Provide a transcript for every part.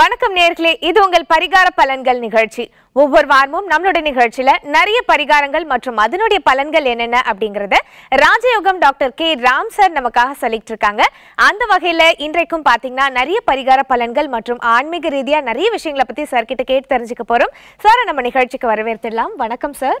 வணக்கம் நேர்களே இது உங்கள் பரிகார பலன்கள் நிகழ்ச்சி ஒவ்வொரு வாரமும் நம்மளோட நிகழ்ச்சியில நிறைய பரிகாரங்கள் மற்றும் அதனுடைய பலன்கள் என்னென்ன அப்படிங்கறத ராஜயோகம் டாக்டர் கே ராம் சார் நமக்காக சொல்லிட்டு இருக்காங்க அந்த வகையில இன்றைக்கும் பாத்தீங்கன்னா நிறைய பரிகார பலன்கள் மற்றும் ஆன்மீக ரீதியா நிறைய விஷயங்களை பத்தி சார் கிட்ட கேட்டு தெரிஞ்சுக்க போறோம் சார் நம்ம நிகழ்ச்சிக்கு வரவேற்கலாம் வணக்கம் சார்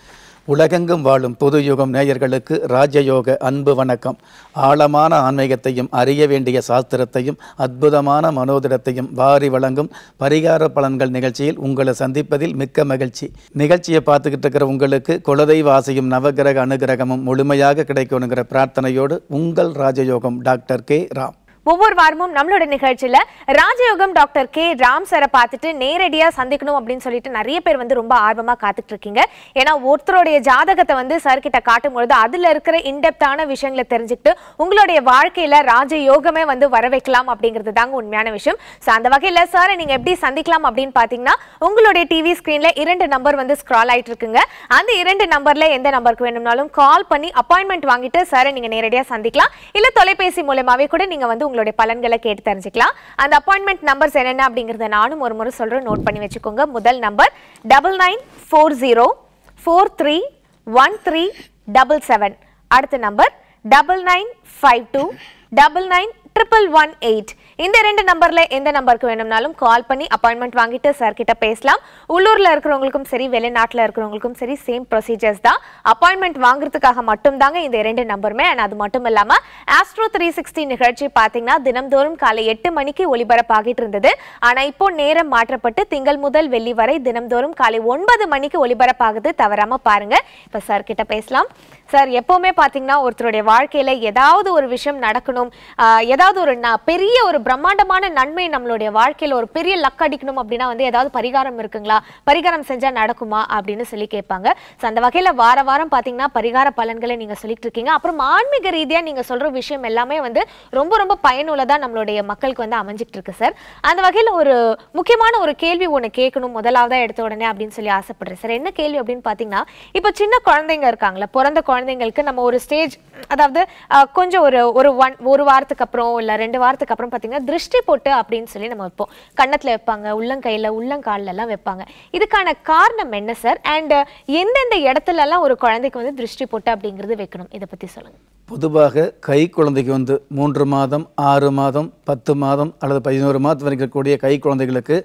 உலகெங்கும் வாழும் பொது யுகம் நேயர்களுக்கு ராஜயோக அன்பு வணக்கம் ஆழமான ஆன்மீகத்தையும் அறிய வேண்டிய சாஸ்திரத்தையும் அற்புதமான மனோதிடத்தையும் வாரி வழங்கும் பரிகார பலன்கள் நிகழ்ச்சியில் உங்களை சந்திப்பதில் மிக்க மகிழ்ச்சி நிகழ்ச்சியை பார்த்துக்கிட்டு இருக்கிற உங்களுக்கு குலதெய்வ ஆசையும் நவகிரக அனுகிரகமும் முழுமையாக கிடைக்கணுங்கிற பிரார்த்தனையோடு உங்கள் ராஜயோகம் டாக்டர் கே ராம் ஒவ்வொரு வாரமும் நம்மளோட நிகழ்ச்சியில ராஜயோகம் டாக்டர் கே ராம் சாரை பார்த்துட்டு நேரடியா சந்திக்கணும் அப்படின்னு சொல்லிட்டு நிறைய பேர் வந்து ரொம்ப ஆர்வமா காத்துட்டு இருக்கீங்க ஏன்னா ஒருத்தருடைய ஜாதகத்தை வந்து சார் கிட்ட காட்டும் பொழுது அதுல இருக்கிற இன்டெப்தான விஷயங்களை தெரிஞ்சுக்கிட்டு உங்களுடைய வாழ்க்கையில ராஜயோகமே வந்து வர வைக்கலாம் அப்படிங்கிறது தாங்க உண்மையான விஷயம் ஸோ அந்த வகையில சாரை நீங்க எப்படி சந்திக்கலாம் அப்படின்னு பாத்தீங்கன்னா உங்களுடைய டிவி ஸ்கிரீன்ல இரண்டு நம்பர் வந்து ஸ்க்ரால் ஆயிட்டு இருக்குங்க அந்த இரண்டு நம்பர்ல எந்த நம்பருக்கு வேணும்னாலும் கால் பண்ணி அப்பாயின்மெண்ட் வாங்கிட்டு சாரை நீங்க நேரடியா சந்திக்கலாம் இல்ல தொலைபேசி மூலமாவே கூட நீங்க வந்து உங்களுடைய பலன்களை கேட்டு தெரிஞ்சுக்கலாம் அந்த அப்பாயின்மெண்ட் நம்பர்ஸ் என்னென்ன அப்படிங்கறத நானும் ஒரு முறை சொல்றேன் நோட் பண்ணி வச்சுக்கோங்க முதல் number double nine four zero four three one three double seven அடுத்த number double nine five two double nine triple one eight இந்த ரெண்டு நம்பர்ல எந்த நம்பருக்கு வேணும்னாலும் கால் பண்ணி அப்பாயின்மெண்ட் வாங்கிட்டு சார்கிட்ட பேசலாம் உள்ளூர்ல இருக்கிறவங்களுக்கும் சரி வெளிநாட்டுல இருக்கிறவங்களுக்கும் சரி சேம் ப்ரொசீஜர்ஸ் தான் அப்பாயின்மெண்ட் வாங்குறதுக்காக மட்டும் தாங்க இந்த ரெண்டு நம்பருமே அண்ட் அது மட்டும் இல்லாம ஆஸ்ட்ரோ த்ரீ சிக்ஸ்டி நிகழ்ச்சி பாத்தீங்கன்னா தினம்தோறும் காலை எட்டு மணிக்கு ஒளிபரப்பாகிட்டு இருந்தது ஆனா இப்போ நேரம் மாற்றப்பட்டு திங்கள் முதல் வெள்ளி வரை தினம்தோறும் காலை ஒன்பது மணிக்கு ஒளிபரப்பாகுது தவறாம பாருங்க இப்போ சார்கிட்ட பேசலாம் சார் எப்போவுமே பாத்தீங்கன்னா ஒருத்தருடைய வாழ்க்கையில ஏதாவது ஒரு விஷயம் நடக்கணும் எதாவது ஏதாவது ஒரு பெரிய ஒரு பிரம்மாண்டமான நன்மை நம்மளுடைய வாழ்க்கையில ஒரு பெரிய லக் அடிக்கணும் அப்படின்னா வந்து ஏதாவது பரிகாரம் இருக்குங்களா பரிகாரம் செஞ்சா நடக்குமா அப்படின்னு சொல்லி கேட்பாங்க ஸோ அந்த வகையில வார வாரம் பாத்தீங்கன்னா பரிகார பலன்களை நீங்க சொல்லிட்டு இருக்கீங்க அப்புறம் ஆன்மீக ரீதியா நீங்க சொல்ற விஷயம் எல்லாமே வந்து ரொம்ப ரொம்ப பயனுள்ளதா நம்மளுடைய மக்களுக்கு வந்து அமைஞ்சிட்டு இருக்கு சார் அந்த வகையில ஒரு முக்கியமான ஒரு கேள்வி ஒன்று கேட்கணும் முதலாவதா எடுத்த உடனே அப்படின்னு சொல்லி ஆசைப்படுறேன் சார் என்ன கேள்வி அப்படின்னு பாத்தீங்கன்னா இப்போ சின்ன குழந்தைங்க இருக்காங்களா பிறந்த குழந்தைங்களுக்கு நம்ம ஒரு ஸ்டேஜ் அதாவது கொஞ்சம் ஒரு ஒரு ஒன் ஒரு வாரத்துக்கு அப்புறம் இல்லை ரெண்டு வாரத்துக்கு அப்புறம் பார்த்தீங்கன்னா திருஷ்டி போட்டு அப்படின்னு சொல்லி நம்ம வைப்போம் கன்னத்தில் வைப்பாங்க உள்ளங்கையில் உள்ளங்காலெல்லாம் வைப்பாங்க இதுக்கான காரணம் என்ன சார் அண்ட் எந்தெந்த இடத்துலலாம் ஒரு குழந்தைக்கு வந்து திருஷ்டி போட்டு அப்படிங்கிறது வைக்கணும் இதை பற்றி சொல்லுங்கள் பொதுவாக கை குழந்தைக்கு வந்து மூன்று மாதம் ஆறு மாதம் பத்து மாதம் அல்லது பதினோரு மாதம் வரைக்கும் இருக்கக்கூடிய கை குழந்தைகளுக்கு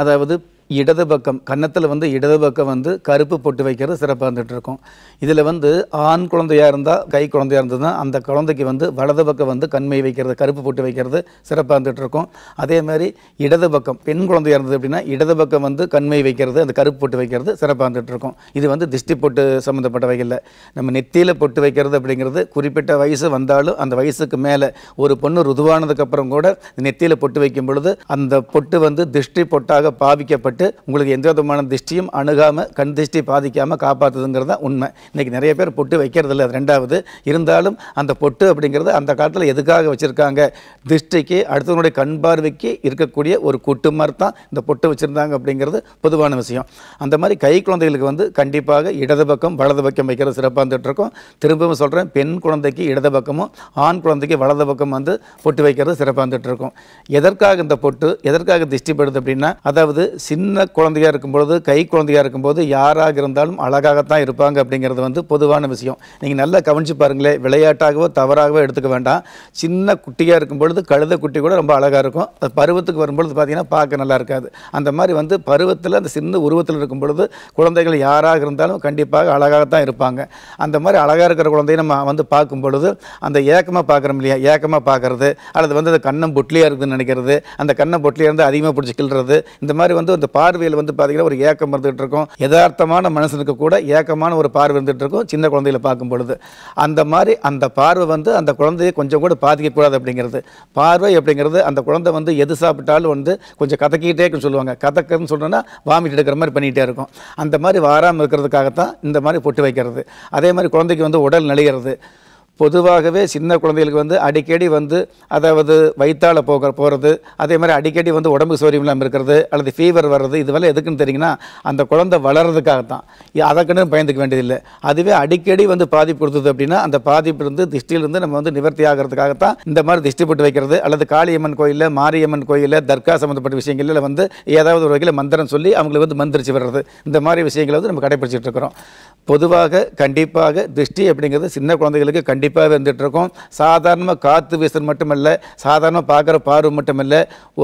அதாவது இடது பக்கம் கன்னத்தில் வந்து இடது பக்கம் வந்து கருப்பு பொட்டு வைக்கிறது சிறப்பாக இருந்துகிட்டு இருக்கும் இதில் வந்து ஆண் குழந்தையாக இருந்தால் கை குழந்தையாக இருந்ததுன்னா அந்த குழந்தைக்கு வந்து வலது பக்கம் வந்து கண்மை வைக்கிறது கருப்பு பொட்டு வைக்கிறது சிறப்பாக இருந்துகிட்டு இருக்கும் அதே மாதிரி இடது பக்கம் பெண் குழந்தையாக இருந்தது அப்படின்னா இடது பக்கம் வந்து கண்மை வைக்கிறது அந்த கருப்பு பொட்டு வைக்கிறது சிறப்பாக இருந்துகிட்டு இருக்கும் இது வந்து திஷ்டி பொட்டு சம்மந்தப்பட்ட வகையில் நம்ம நெத்தியில் பொட்டு வைக்கிறது அப்படிங்கிறது குறிப்பிட்ட வயசு வந்தாலும் அந்த வயசுக்கு மேலே ஒரு பொண்ணு ருதுவானதுக்கப்புறம் கூட நெத்தியில் பொட்டு வைக்கும் பொழுது அந்த பொட்டு வந்து திஷ்டி பொட்டாக பாவிக்கப்பட்டு பட்டு உங்களுக்கு எந்த விதமான திஷ்டியும் அணுகாமல் கண் திஷ்டி பாதிக்காமல் காப்பாற்றுதுங்கிறது தான் உண்மை இன்றைக்கி நிறைய பேர் பொட்டு வைக்கிறது இல்லை ரெண்டாவது இருந்தாலும் அந்த பொட்டு அப்படிங்கிறது அந்த காலத்தில் எதுக்காக வச்சுருக்காங்க திஷ்டிக்கு அடுத்தவனுடைய கண் பார்வைக்கு இருக்கக்கூடிய ஒரு குட்டு மாதிரி தான் இந்த பொட்டு வச்சுருந்தாங்க அப்படிங்கிறது பொதுவான விஷயம் அந்த மாதிரி கை குழந்தைகளுக்கு வந்து கண்டிப்பாக இடது பக்கம் வலது பக்கம் வைக்கிறது சிறப்பாக இருந்துகிட்ருக்கோம் திரும்பவும் சொல்கிறேன் பெண் குழந்தைக்கு இடது பக்கமும் ஆண் குழந்தைக்கு வலது பக்கம் வந்து பொட்டு வைக்கிறது சிறப்பாக இருந்துகிட்ருக்கோம் எதற்காக இந்த பொட்டு எதற்காக திஷ்டிப்படுது அப்படின்னா அதாவது சின்ன சின்ன குழந்தையாக இருக்கும்பொழுது கை குழந்தையாக இருக்கும்போது யாராக இருந்தாலும் அழகாகத்தான் இருப்பாங்க அப்படிங்கிறது வந்து பொதுவான விஷயம் நீங்கள் நல்லா கவனித்து பாருங்களேன் விளையாட்டாகவோ தவறாகவோ எடுத்துக்க வேண்டாம் சின்ன குட்டியாக இருக்கும்பொழுது கழுத குட்டி கூட ரொம்ப அழகாக இருக்கும் அது பருவத்துக்கு வரும்பொழுது பார்த்திங்கன்னா பார்க்க நல்லா இருக்காது அந்த மாதிரி வந்து பருவத்தில் அந்த சின்ன உருவத்தில் இருக்கும் பொழுது குழந்தைகள் யாராக இருந்தாலும் கண்டிப்பாக அழகாகத்தான் இருப்பாங்க அந்த மாதிரி அழகாக இருக்கிற குழந்தைய நம்ம வந்து பார்க்கும் பொழுது அந்த ஏக்கமாக பார்க்குறோம் இல்லையா ஏக்கமாக பார்க்குறது அல்லது வந்து அந்த கண்ணம் பொட்லியாக இருக்குதுன்னு நினைக்கிறது அந்த கண்ணம் பொட்லியாக இருந்து அதிகமாக பிடிச்சி கிள்றது இந்த மாதிரி வந்து அந்த பார்வையில் வந்து பார்த்தீங்கன்னா ஒரு ஏக்கம் இருந்துகிட்டு இருக்கும் யதார்த்தமான மனசனுக்கு கூட ஏக்கமான ஒரு பார்வை இருந்துகிட்டு இருக்கும் சின்ன குழந்தையில பார்க்கும் பொழுது அந்த மாதிரி அந்த பார்வை வந்து அந்த குழந்தையை கொஞ்சம் கூட பாதிக்கக்கூடாது அப்படிங்கிறது பார்வை அப்படிங்கிறது அந்த குழந்தை வந்து எது சாப்பிட்டாலும் வந்து கொஞ்சம் கதக்கிட்டே சொல்லுவாங்க கதக்குன்னு சொன்னோன்னா வாமிட் எடுக்கிற மாதிரி பண்ணிகிட்டே இருக்கும் அந்த மாதிரி வாராமல் இருக்கிறதுக்காகத்தான் இந்த மாதிரி பொட்டு வைக்கிறது அதே மாதிரி குழந்தைக்கு வந்து உடல் நலிகிறது பொதுவாகவே சின்ன குழந்தைகளுக்கு வந்து அடிக்கடி வந்து அதாவது வயிற்றால் போக போகிறது அதே மாதிரி அடிக்கடி வந்து உடம்பு சோரியம் இல்லாமல் இருக்கிறது அல்லது ஃபீவர் வர்றது இதுவெல்லாம் எதுக்குன்னு தெரியுங்கன்னா அந்த குழந்தை வளர்கிறதுக்காகத்தான் தான் அதற்குன்னு பயந்துக்க வேண்டியதில்லை அதுவே அடிக்கடி வந்து பாதிப்பு கொடுத்தது அப்படின்னா அந்த இருந்து திஷ்டியிலிருந்து நம்ம வந்து நிவர்த்தி ஆகிறதுக்காகத்தான் இந்த மாதிரி திஷ்டி போட்டு வைக்கிறது அல்லது காளியம்மன் கோயிலில் மாரியம்மன் கோயிலில் தர்கா சம்மந்தப்பட்ட விஷயங்களில் வந்து ஏதாவது ஒரு வகையில் மந்திரம் சொல்லி அவங்களுக்கு வந்து மந்திரிச்சு வர்றது இந்த மாதிரி விஷயங்களை வந்து நம்ம கடைபிடிச்சிட்டு இருக்கிறோம் பொதுவாக கண்டிப்பாக திருஷ்டி அப்படிங்கிறது சின்ன குழந்தைகளுக்கு கண்டி கண்டிப்பாக இருக்கோம் சாதாரணமாக காற்று வீசல் மட்டுமல்ல சாதாரணமாக பார்க்குற பார்வை மட்டுமல்ல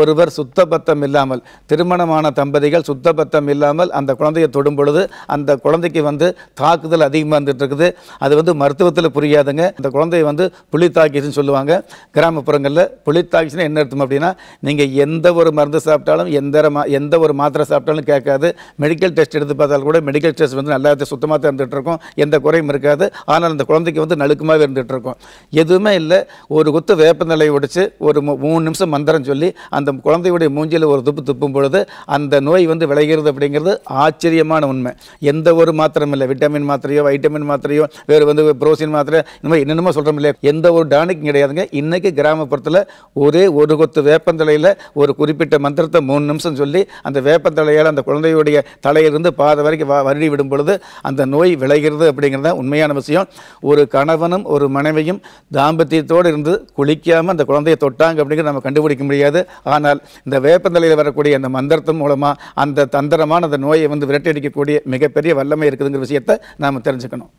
ஒருவர் சுத்தபத்தம் இல்லாமல் திருமணமான தம்பதிகள் சுத்தபத்தம் இல்லாமல் அந்த குழந்தையை தொடும் பொழுது அந்த குழந்தைக்கு வந்து தாக்குதல் அதிகமாக இருக்குது அது வந்து மருத்துவத்தில் புரியாதுங்க அந்த குழந்தைய வந்து புளி தாக்கிச்சுன்னு சொல்லுவாங்க கிராமப்புறங்களில் புளி தாக்கிச்சுன்னா என்ன அர்த்தம் அப்படின்னா நீங்கள் எந்த ஒரு மருந்து சாப்பிட்டாலும் எந்த எந்த ஒரு மாத்திரை சாப்பிட்டாலும் கேட்காது மெடிக்கல் டெஸ்ட் எடுத்து பார்த்தாலும் கூட மெடிக்கல் டெஸ்ட் வந்து நல்லா சுத்தமாக தந்துட்டு இருக்கும் எந்த குறையும் இருக்காது ஆனால் அந்த குழந்தைக்கு வந்து நழுக்கமாக இருக்கோம் எதுவுமே இல்லை ஒரு குத்து நிலையை ஒடிச்சு ஒரு மூணு நிமிஷம் மந்திரம் சொல்லி அந்த குழந்தையுடைய மூஞ்சியில் ஒரு துப்பு துப்பும் பொழுது அந்த நோய் வந்து விளைகிறது அப்படிங்கிறது ஆச்சரியமான உண்மை எந்த ஒரு மாத்திரம் இல்லை விட்டமின் மாத்திரையோ வைட்டமின் மாத்திரையோ வேறு வந்து புரோசின் மாத்திரை இந்த மாதிரி என்னென்னமோ சொல்கிறோம் இல்லையா எந்த ஒரு டானிக்கும் கிடையாதுங்க இன்றைக்கி கிராமப்புறத்தில் ஒரே ஒரு கொத்து வேப்பந்தலையில் ஒரு குறிப்பிட்ட மந்திரத்தை மூணு நிமிஷம் சொல்லி அந்த வேப்பந்தலையால் அந்த குழந்தையுடைய தலையிலிருந்து பாதை வரைக்கும் வருடி விடும் பொழுது அந்த நோய் விளைகிறது அப்படிங்கிறது தான் உண்மையான விஷயம் ஒரு கணவனும் ஒரு ஒரு மனைவியும் தாம்பத்தியத்தோடு இருந்து குளிக்காமல் அந்த குழந்தையை தொட்டாங்க அப்படிங்கிறது நம்ம கண்டுபிடிக்க முடியாது ஆனால் இந்த வேப்பந்தலையில் வரக்கூடிய அந்த மந்திரத்தின் மூலமாக அந்த தந்திரமான அந்த நோயை வந்து விரட்டி அடிக்கக்கூடிய மிகப்பெரிய வல்லமை இருக்குதுங்கிற விஷயத்தை நாம் தெரிஞ்சுக்கணும்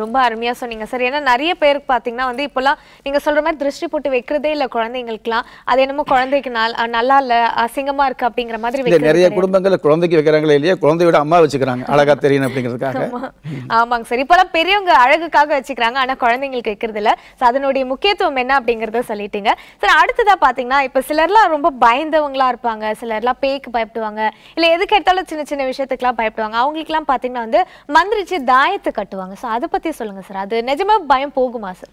ரொம்ப அருமையாக சொன்னீங்க சார் ஏன்னா நிறைய பேருக்கு பார்த்தீங்கன்னா வந்து இப்போல்லாம் நீங்கள் சொல்கிற மாதிரி திருஷ்டி போட்டு வைக்கிறதே இல்லை குழந்தைங்களுக்குலாம் அது என்னமோ குழந்தைக்கு நல் நல்லா இல்லை அசிங்கமாக இருக்குது அப்படிங்கிற மாதிரி நிறைய குடும்பங்கள் குழந்தைக்கு வைக்கிறாங்களே இல்லையா குழந்தையோட அம்மா வச்சுக்கிறாங்க அழகாக தெரியணும் அப்படிங்கிறதுக்காக ஆமாங்க சார் இப்போல்லாம் பெரியவங்க அழகுக்காக வச்சுக்கிறாங்க ஆனால் குழந்தைங்களுக்கு வைக்கிறது இல்லை ஸோ அதனுடைய முக்கியத்துவம் என்ன அப்படிங்கிறத சொல்லிட்டீங்க சார் அடுத்ததாக பார்த்தீங்கன்னா இப்போ சிலர்லாம் ரொம்ப பயந்தவங்களாக இருப்பாங்க சிலர்லாம் பேய்க்கு பயப்படுவாங்க இல்லை எதுக்கு எடுத்தாலும் சின்ன சின்ன விஷயத்துக்குலாம் பயப்படுவாங்க அவங்களுக்குலாம் பார்த்தீங்கன்னா வந்து மந்திரிச்சு தாயத்தை கட்டுவாங்க ஸோ அதை பற்றி சொல்லுங்கள் சார் அது நிஜமாக பயம் போகுமா சார்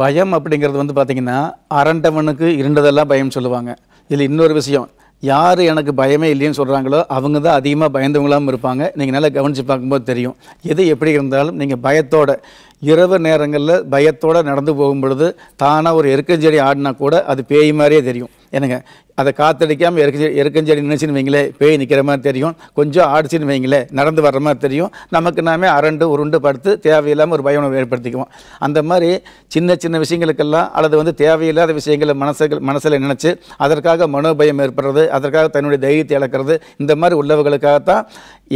பயம் அப்படிங்கிறது வந்து பார்த்திங்கன்னா அரண்டவனுக்கு இருண்டதெல்லாம் பயம் சொல்லுவாங்க இதில் இன்னொரு விஷயம் யார் எனக்கு பயமே இல்லைன்னு சொல்கிறாங்களோ அவங்க தான் அதிகமாக பயந்தவங்களாகவும் இருப்பாங்க நீங்கள் நல்லா கவனித்து பார்க்கும்போது தெரியும் எது எப்படி இருந்தாலும் நீங்கள் பயத்தோட இரவு நேரங்களில் பயத்தோடு நடந்து போகும்பொழுது தானாக ஒரு எருக்கஞ்செடி ஆடினா கூட அது பேய் மாதிரியே தெரியும் என்னங்க அதை காத்தடிக்காமல் எருக்கு எருக்கஞ்செடி நினைச்சின்னு வைங்களே பேய் நிற்கிற மாதிரி தெரியும் கொஞ்சம் ஆடிச்சின்னு வைங்களே நடந்து வர்ற மாதிரி தெரியும் நமக்கு நாமே அரண்டு உருண்டு படுத்து தேவையில்லாமல் ஒரு பயணம் ஏற்படுத்திக்குவோம் அந்த மாதிரி சின்ன சின்ன விஷயங்களுக்கெல்லாம் அல்லது வந்து தேவையில்லாத விஷயங்களை மனசுகள் மனசில் நினச்சி அதற்காக மனோபயம் ஏற்படுறது அதற்காக தன்னுடைய தைரியத்தை இழக்கிறது இந்த மாதிரி உள்ளவர்களுக்காகத்தான்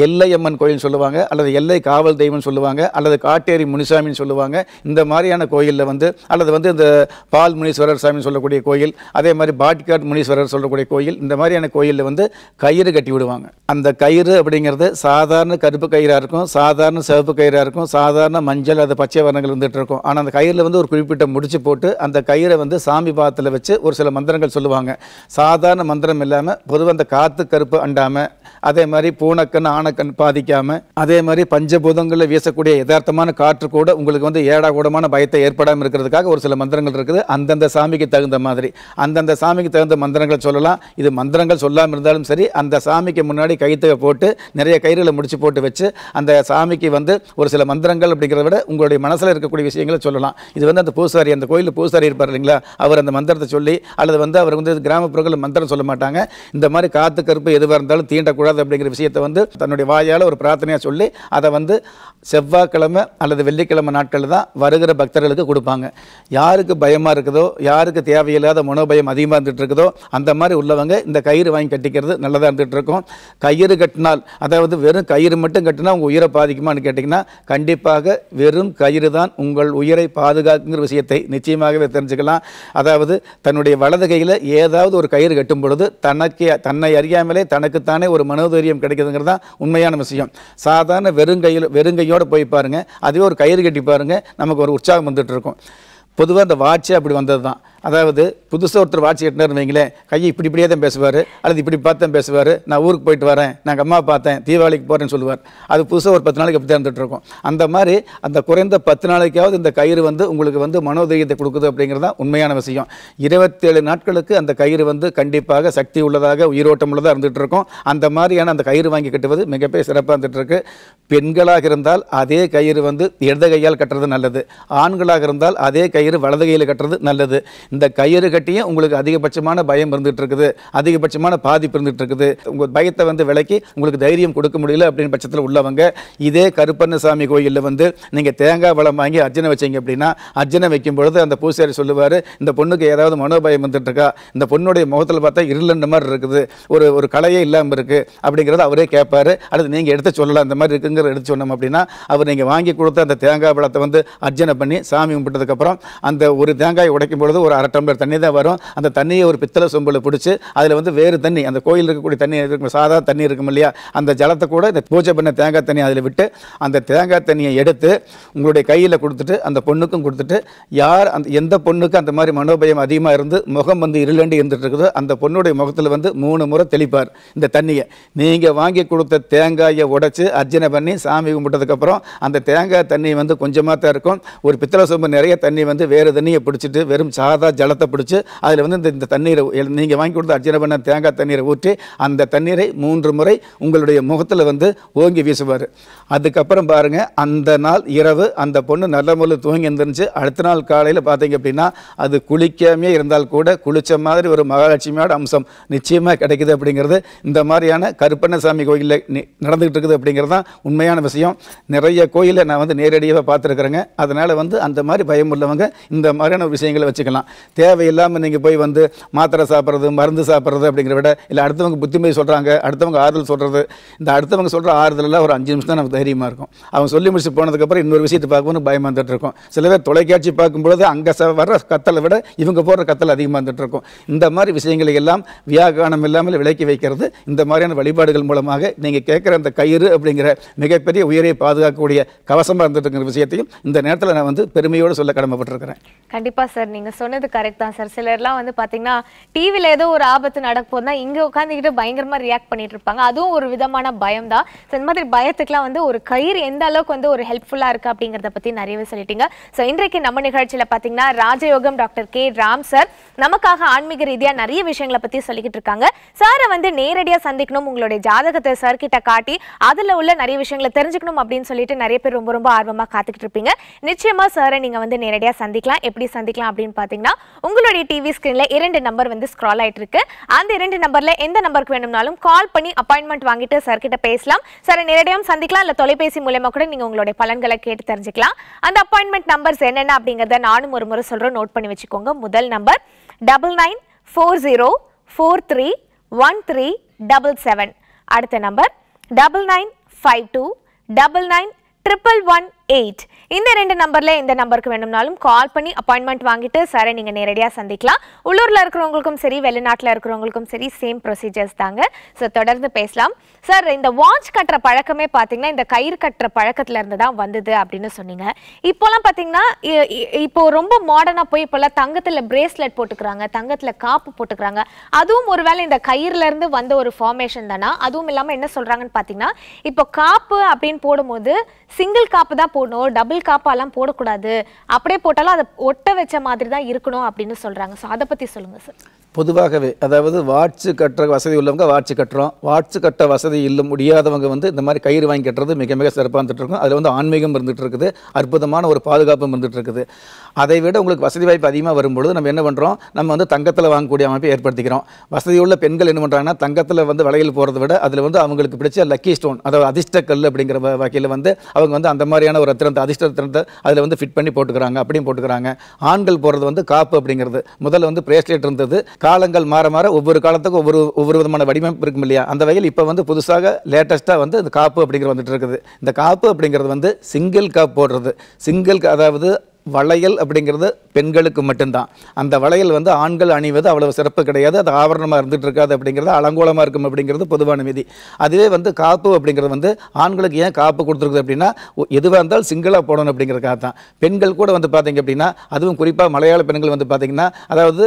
எல்லையம்மன் கோயில் சொல்லுவாங்க அல்லது எல்லை காவல் தெய்வம்னு சொல்லுவாங்க அல்லது காட்டேரி முனிசாமின்னு சொல்லுவாங்க இந்த மாதிரியான கோயிலில் வந்து அல்லது வந்து இந்த பால் முனீஸ்வரர் சாமின்னு சொல்லக்கூடிய கோயில் அதே மாதிரி பாட் ஆட்காட் முனீஸ்வரர் சொல்லக்கூடிய கோயில் இந்த மாதிரியான கோயிலில் வந்து கயிறு கட்டி விடுவாங்க அந்த கயிறு அப்படிங்கிறது சாதாரண கருப்பு கயிறாக இருக்கும் சாதாரண சிவப்பு கயிறாக இருக்கும் சாதாரண மஞ்சள் அது பச்சை வர்ணங்கள் வந்துட்டு இருக்கும் ஆனால் அந்த கயிறில் வந்து ஒரு குறிப்பிட்ட முடிச்சு போட்டு அந்த கயிறை வந்து சாமி பாதத்தில் வச்சு ஒரு சில மந்திரங்கள் சொல்லுவாங்க சாதாரண மந்திரம் இல்லாமல் பொதுவாக அந்த காற்று கருப்பு அண்டாமல் அதே மாதிரி பூனக்கன் ஆணக்கன் பாதிக்காமல் அதே மாதிரி பஞ்சபூதங்களில் வீசக்கூடிய யதார்த்தமான காற்று கூட உங்களுக்கு வந்து ஏடாகூடமான பயத்தை ஏற்படாமல் இருக்கிறதுக்காக ஒரு சில மந்திரங்கள் இருக்குது அந்தந்த சாமிக்கு தகுந்த மாதிரி அந்தந்த சாமிக்கு தகுந்த மந்திரங்கள் சொல்லலாம் இது மந்திரங்கள் சொல்லாமல் இருந்தாலும் சரி அந்த சாமிக்கு முன்னாடி கைத்தகை போட்டு நிறைய கயிறுகளை முடிச்சு போட்டு வச்சு அந்த சாமிக்கு வந்து ஒரு சில மந்திரங்கள் அப்படிங்கிறத விட உங்களுடைய மனசில் இருக்கக்கூடிய விஷயங்களை சொல்லலாம் இது வந்து அந்த பூசாரி அந்த கோயிலில் பூசாரி இருப்பார் இல்லைங்களா அவர் அந்த மந்திரத்தை சொல்லி அல்லது வந்து அவர் வந்து கிராமப்புறங்களில் மந்திரம் சொல்ல மாட்டாங்க இந்த மாதிரி காத்து கருப்பு எதுவாக இருந்தாலும் தீண்ட கூடாது அப்படிங்கிற விஷயத்தை வந்து தன்னுடைய வாயால் ஒரு பிரார்த்தனையாக சொல்லி அதை வந்து செவ்வாய்க்கிழமை அல்லது வெள்ளிக்கிழமை நாட்களில் தான் வருகிற பக்தர்களுக்கு கொடுப்பாங்க யாருக்கு பயமாக இருக்குதோ யாருக்கு தேவையில்லாத மனோபயம் அதிகமாக இருந்துகிட்டு இருக்குதோ அந்த மாதிரி உள்ளவங்க இந்த கயிறு வாங்கி கட்டிக்கிறது நல்லதாக இருந்துகிட்டு இருக்கும் கயிறு கட்டினால் அதாவது வெறும் கயிறு மட்டும் கட்டினா உங்கள் உயிரை பாதிக்குமான்னு கேட்டிங்கன்னா கண்டிப்பாக வெறும் கயிறு தான் உங்கள் உயிரை பாதுகாக்குங்கிற விஷயத்தை நிச்சயமாகவே தெரிஞ்சுக்கலாம் அதாவது தன்னுடைய வலது கையில் ஏதாவது ஒரு கயிறு கட்டும் பொழுது தனக்கு தன்னை அறியாமலே தனக்குத்தானே ஒரு மனோதைரியம் கிடைக்குதுங்கிறது தான் உண்மையான விஷயம் சாதாரண வெறுங்கையில் வெறுங்கையோடு போய் பாருங்கள் அதுவே ஒரு கயிறு கட்டி பாருங்கள் நமக்கு ஒரு உற்சாகம் வந்துட்டு இருக்கும் பொதுவாக அந்த வாட்சே அப்படி வந்தது தான் அதாவது புதுசாக ஒருத்தர் வாட்சி கட்டினார்னு வைங்களேன் கையை இப்படி இப்படியே தான் பேசுவார் அல்லது இப்படி பார்த்து தான் பேசுவார் நான் ஊருக்கு போயிட்டு வரேன் நாங்கள் அம்மா பார்த்தேன் தீபாவளிக்கு போகிறேன்னு சொல்லுவார் அது புதுசாக ஒரு பத்து நாளைக்கு எப்படி தான் அந்த மாதிரி அந்த குறைந்த பத்து நாளைக்காவது இந்த கயிறு வந்து உங்களுக்கு வந்து மனோதைரியத்தை கொடுக்குது அப்படிங்கிறது தான் உண்மையான விஷயம் இருபத்தேழு நாட்களுக்கு அந்த கயிறு வந்து கண்டிப்பாக சக்தி உள்ளதாக உயிரோட்டம் உள்ளதாக இருந்துகிட்டு இருக்கும் அந்த மாதிரியான அந்த கயிறு வாங்கி கட்டுவது மிகப்பெரிய சிறப்பாக இருந்துகிட்ருக்கு பெண்களாக இருந்தால் அதே கயிறு வந்து இடது கையால் கட்டுறது நல்லது ஆண்களாக இருந்தால் அதே கயிறு வலது கையில் கட்டுறது நல்லது இந்த கயிறு கட்டியும் உங்களுக்கு அதிகபட்சமான பயம் இருந்துட்டு இருக்குது அதிகபட்சமான பாதிப்பு இருந்துட்டு இருக்குது உங்கள் பயத்தை வந்து விலக்கி உங்களுக்கு தைரியம் கொடுக்க முடியல அப்படின்னு பட்சத்தில் உள்ளவங்க இதே கருப்பண்ணசாமி கோயிலில் வந்து நீங்கள் தேங்காய் வளம் வாங்கி அர்ஜனை வச்சீங்க அப்படின்னா அர்ஜனை வைக்கும் பொழுது அந்த பூசாரி சொல்லுவார் இந்த பொண்ணுக்கு ஏதாவது மனோபயம் வந்துட்டு இருக்கா இந்த பொண்ணுடைய முகத்தில் பார்த்தா இருளண்ட மாதிரி இருக்குது ஒரு ஒரு கலையே இல்லாமல் இருக்குது அப்படிங்கிறத அவரே கேட்பார் அடுத்து நீங்கள் எடுத்து சொல்லலாம் இந்த மாதிரி இருக்குங்கிற எடுத்து சொன்னோம் அப்படின்னா அவர் நீங்கள் வாங்கி கொடுத்த அந்த தேங்காய் பழத்தை வந்து அர்ஜனை பண்ணி சாமி கும்பிட்டதுக்கப்புறம் அந்த ஒரு தேங்காய் உடைக்கும் பொழுது ஒரு அரை அரை டம்ளர் தண்ணி தான் வரும் அந்த தண்ணியை ஒரு பித்தளை சொம்பில் பிடிச்சி அதில் வந்து வேறு தண்ணி அந்த கோயில் இருக்கக்கூடிய தண்ணி இருக்கும் சாதா தண்ணி இருக்கும் இல்லையா அந்த ஜலத்தை கூட இந்த பூஜை பண்ண தேங்காய் தண்ணி அதில் விட்டு அந்த தேங்காய் தண்ணியை எடுத்து உங்களுடைய கையில் கொடுத்துட்டு அந்த பொண்ணுக்கும் கொடுத்துட்டு யார் அந்த எந்த பொண்ணுக்கும் அந்த மாதிரி மனோபயம் அதிகமாக இருந்து முகம் வந்து இருளண்டி இருந்துட்டு இருக்குதோ அந்த பொண்ணுடைய முகத்தில் வந்து மூணு முறை தெளிப்பார் இந்த தண்ணியை நீங்கள் வாங்கி கொடுத்த தேங்காயை உடைச்சி அர்ச்சனை பண்ணி சாமி கும்பிட்டதுக்கப்புறம் அந்த தேங்காய் தண்ணி வந்து கொஞ்சமாக தான் இருக்கும் ஒரு பித்தளை சொம்பு நிறைய தண்ணி வந்து வேறு தண்ணியை பிடிச்சிட்டு வெறும் சாதா வாட்டராக ஜலத்தை பிடிச்சி அதில் வந்து இந்த இந்த தண்ணீரை நீங்கள் வாங்கி கொடுத்த அர்ச்சனை பண்ண தேங்காய் தண்ணீரை ஊற்றி அந்த தண்ணீரை மூன்று முறை உங்களுடைய முகத்தில் வந்து ஓங்கி வீசுவார் அதுக்கப்புறம் பாருங்கள் அந்த நாள் இரவு அந்த பொண்ணு நல்ல முறையில் தூங்கி இருந்துருந்துச்சு அடுத்த நாள் காலையில் பார்த்தீங்க அப்படின்னா அது குளிக்காமே இருந்தால் கூட குளித்த மாதிரி ஒரு மகாலட்சுமியோட அம்சம் நிச்சயமாக கிடைக்குது அப்படிங்கிறது இந்த மாதிரியான கருப்பண்ணசாமி கோயிலில் நடந்துகிட்டு இருக்குது அப்படிங்கிறது தான் உண்மையான விஷயம் நிறைய கோயிலை நான் வந்து நேரடியாக பார்த்துருக்குறேங்க அதனால் வந்து அந்த மாதிரி பயமுள்ளவங்க இந்த மாதிரியான விஷயங்களை வச்சுக்கலாம் தேவையில்லாமல் நீங்கள் போய் வந்து மாத்திரை சாப்பிட்றது மருந்து சாப்பிட்றது அப்படிங்கிற விட இல்லை அடுத்தவங்க புத்திமதி சொல்கிறாங்க அடுத்தவங்க ஆறுதல் சொல்கிறது இந்த அடுத்தவங்க சொல்கிற ஆறுதலெல்லாம் ஒரு அஞ்சு நிமிஷம் தான் நமக்கு தைரியமாக இருக்கும் அவங்க சொல்லி முடிச்சு போனதுக்கப்புறம் இன்னொரு விஷயத்தை பார்க்கணும் பயமாக வந்துட்டு இருக்கும் சில பேர் தொலைக்காட்சி பார்க்கும்பொழுது அங்கே வர கத்தலை விட இவங்க போடுற கத்தல் அதிகமாக வந்துட்டு இருக்கும் இந்த மாதிரி விஷயங்களை எல்லாம் வியாகானம் இல்லாமல் விலக்கி வைக்கிறது இந்த மாதிரியான வழிபாடுகள் மூலமாக நீங்கள் கேட்குற அந்த கயிறு அப்படிங்கிற மிகப்பெரிய உயிரை பாதுகாக்கக்கூடிய கவசமாக இருந்துட்டு இருக்கிற விஷயத்தையும் இந்த நேரத்தில் நான் வந்து பெருமையோடு சொல்ல கடமைப்பட்டிருக்கிறேன் கண்டிப்பாக சார் நீங்கள் சொன்னது சொல்றது கரெக்ட் தான் சார் சிலர்லாம் வந்து பாத்தீங்கன்னா டிவியில ஏதோ ஒரு ஆபத்து நடக்கும் தான் இங்க உட்காந்துக்கிட்டு பயங்கரமா ரியாக்ட் பண்ணிட்டு இருப்பாங்க அதுவும் ஒரு விதமான பயம் தான் ஸோ இந்த மாதிரி பயத்துக்குலாம் வந்து ஒரு கயிறு எந்த அளவுக்கு வந்து ஒரு ஹெல்ப்ஃபுல்லா இருக்கு அப்படிங்கறத பத்தி நிறையவே சொல்லிட்டீங்க ஸோ இன்றைக்கு நம்ம நிகழ்ச்சியில பாத்தீங்கன்னா ராஜயோகம் டாக்டர் கே ராம் சார் நமக்காக ஆன்மீக ரீதியா நிறைய விஷயங்களை பத்தி சொல்லிக்கிட்டு இருக்காங்க சாரை வந்து நேரடியா சந்திக்கணும் உங்களுடைய ஜாதகத்தை சார் கிட்ட காட்டி அதுல உள்ள நிறைய விஷயங்களை தெரிஞ்சுக்கணும் அப்படின்னு சொல்லிட்டு நிறைய பேர் ரொம்ப ரொம்ப ஆர்வமா காத்துக்கிட்டு இருப்பீங்க நிச்சயமா சாரை நீங்க வந்து நேரடியா சந்திக்கலாம் எப்படி சந்திக்கலாம் அப்படின்னு பாத்தீங்கன்னா உங்களுடைய டிவி ஸ்கிரீன்ல இரண்டு நம்பர் வந்து ஸ்க்ரால் ஆயிட்டு இருக்கு அந்த இரண்டு நம்பர்ல எந்த நம்பருக்கு வேணும்னாலும் கால் பண்ணி அப்பாயின்மெண்ட் வாங்கிட்டு சார்கிட்ட பேசலாம் சார் நேரடியாக சந்திக்கலாம் இல்ல தொலைபேசி மூலயமா கூட நீங்க உங்களுடைய பலன்களை கேட்டு தெரிஞ்சுக்கலாம் அந்த அப்பாயின்மெண்ட் நம்பர்ஸ் என்னென்ன அப்படிங்கறத நானும் ஒரு முறை சொல்றேன் நோட் பண்ணி வச்சுக்கோங்க முதல் number double nine four zero four three one three double seven அடுத்த number double nine five two double nine triple one eight இந்த ரெண்டு நம்பரில் இந்த நம்பருக்கு வேணும்னாலும் கால் பண்ணி அப்பாயின்மெண்ட் வாங்கிட்டு சாரை நீங்கள் நேரடியாக சந்திக்கலாம் உள்ளூரில் இருக்கிறவங்களுக்கும் சரி வெளிநாட்டில் இருக்கிறவங்களுக்கும் சரி சேம் ப்ரொசீஜர்ஸ் தாங்க ஸோ தொடர்ந்து பேசலாம் சார் இந்த வாட்ச் கட்டுற பழக்கமே பார்த்தீங்கன்னா இந்த கயிறு கட்டுற பழக்கத்துலேருந்து தான் வந்தது அப்படின்னு சொன்னீங்க இப்போலாம் பார்த்தீங்கன்னா இப்போ ரொம்ப மாடர்னாக போய் இப்போல்லாம் தங்கத்தில் பிரேஸ்லெட் போட்டுக்கிறாங்க தங்கத்தில் காப்பு போட்டுக்கிறாங்க அதுவும் ஒருவேளை இந்த கயிறுலேருந்து வந்த ஒரு ஃபார்மேஷன் தானா அதுவும் இல்லாமல் என்ன சொல்கிறாங்கன்னு பார்த்தீங்கன்னா இப்போ காப்பு அப்படின்னு போடும்போது சிங்கிள் காப்பு தான் போடணும் டபுள் காப்பாலாம் போடக்கூடாது அப்படியே போட்டாலும் அதை ஒட்ட வச்ச மாதிரி தான் இருக்கணும் அப்படின்னு சொல்கிறாங்க ஸோ அதை பற்றி சொல்லுங்கள் சார் பொதுவாகவே அதாவது வாட்சு கட்டுற வசதி உள்ளவங்க வாட்சு கட்டுறோம் வாட்சு கட்ட வசதி இல்ல முடியாதவங்க வந்து இந்த மாதிரி கயிறு வாங்கி கட்டுறது மிக மிக சிறப்பாக இருந்துட்டு இருக்கும் அதில் வந்து ஆன்மீகம் இருந்துகிட்டு இருக்குது அற்புதமான ஒரு பாதுகாப்பும் இருந்துகிட்டு இருக்குது அதை விட உங்களுக்கு வசதி வாய்ப்பு அதிகமாக வரும்பொழுது நம்ம என்ன பண்ணுறோம் நம்ம வந்து தங்கத்தில் வாங்கக்கூடிய அமைப்பை ஏற்படுத்திக்கிறோம் வசதி உள்ள பெண்கள் என்ன பண்ணுறாங்கன்னா தங்கத்தில் வந்து வளையல் போகிறத விட அதில் வந்து அவங்களுக்கு பிடிச்ச லக்கி ஸ்டோன் அதாவது அதிர்ஷ்ட கல் அப்படிங்கிற வகையில் வந்து அவங்க வந்து அந்த மாதிரியான ஒரு ரத்தினத்தை அதிர்ஷ்ட ரத்தினத்தை அதில் வந்து ஃபிட் பண்ணி போட்டுக்கிறாங்க அப்படியும் போட்டுக்கிறாங்க ஆண்கள் போடுறது வந்து காப்பு அப்படிங்கிறது முதல்ல வந்து பிரேஸ்லெட் இருந்தது காலங்கள் மாற மாற ஒவ்வொரு காலத்துக்கும் ஒவ்வொரு ஒவ்வொரு விதமான வடிவமைப்பு இருக்கும் இல்லையா அந்த வகையில் இப்போ வந்து புதுசாக லேட்டஸ்ட்டாக வந்து இந்த காப்பு அப்படிங்கிறது வந்துட்டு இருக்குது இந்த காப்பு அப்படிங்கிறது வந்து சிங்கிள் காப் போடுறது சிங்கிள் அதாவது வளையல் அப்படிங்கிறது பெண்களுக்கு மட்டும்தான் அந்த வளையல் வந்து ஆண்கள் அணிவது அவ்வளவு சிறப்பு கிடையாது அது ஆவரணமாக இருந்துகிட்டு இருக்காது அப்படிங்கிறது அலங்கோலமாக இருக்கும் அப்படிங்கிறது பொதுவான விதி அதுவே வந்து காப்பு அப்படிங்கிறது வந்து ஆண்களுக்கு ஏன் காப்பு கொடுத்துருக்குது அப்படின்னா எதுவாக இருந்தாலும் சிங்கிளாக போடணும் அப்படிங்கிறக்காக தான் பெண்கள் கூட வந்து பார்த்திங்க அப்படின்னா அதுவும் குறிப்பாக மலையாள பெண்கள் வந்து பார்த்திங்கன்னா அதாவது